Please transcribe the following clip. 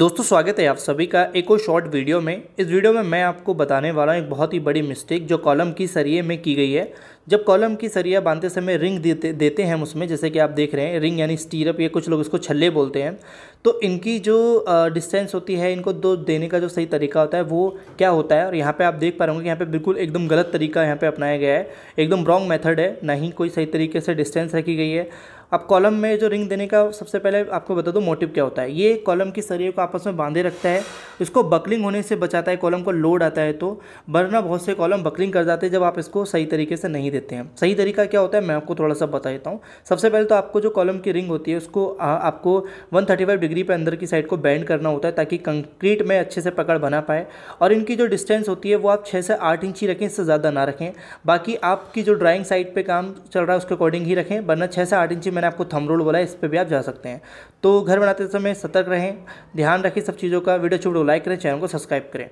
दोस्तों स्वागत है आप सभी का एक और शॉर्ट वीडियो में इस वीडियो में मैं आपको बताने वाला हूँ एक बहुत ही बड़ी मिस्टेक जो कॉलम की सरिये में की गई है जब कॉलम की सरिया बांधते समय रिंग देते देते हैं हम उसमें जैसे कि आप देख रहे हैं रिंग यानी स्टीरअप ये कुछ लोग इसको छल्ले बोलते हैं तो इनकी जो डिस्टेंस होती है इनको दो देने का जो सही तरीका होता है वो क्या होता है और यहाँ पे आप देख पा रहे होंगे यहाँ पे बिल्कुल एकदम गलत तरीका यहाँ पे अपनाया गया है एकदम रॉन्ग मेथड है ना ही कोई सही तरीके से डिस्टेंस रखी गई है अब कॉलम में जो रिंग देने का सबसे पहले आपको बता दो मोटिव क्या होता है ये कॉलम की सरिये को आपस में बांधे रखता है इसको बकलिंग होने से बचाता है कॉलम को लोड आता है तो वरना बहुत से कॉलम बकलिंग कर जाते हैं जब आप इसको सही तरीके से नहीं देते हैं सही तरीका क्या होता है मैं आपको थोड़ा सा बता देता हूँ सबसे पहले तो आपको जो कॉलम की रिंग होती है उसको आ, आपको वन डिग्री डिग्री पे अंदर की साइड को बैंड करना होता है ताकि कंक्रीट में अच्छे से पकड़ बना पाए और इनकी जो डिस्टेंस होती है वो आप छः से आठ इंच ही रखें इससे ज़्यादा ना रखें बाकी आपकी जो ड्राइंग साइट पर काम चल रहा है उसके अकॉर्डिंग ही रखें वरना छः से आठ इंची मैंने आपको थम रोल बोला है इस पर भी आप जा सकते हैं तो घर बनाते समय सतर्क रहें ध्यान रखें सब चीज़ों का वीडियो छोड़ो तो लाइक करें चैनल को सब्सक्राइब करें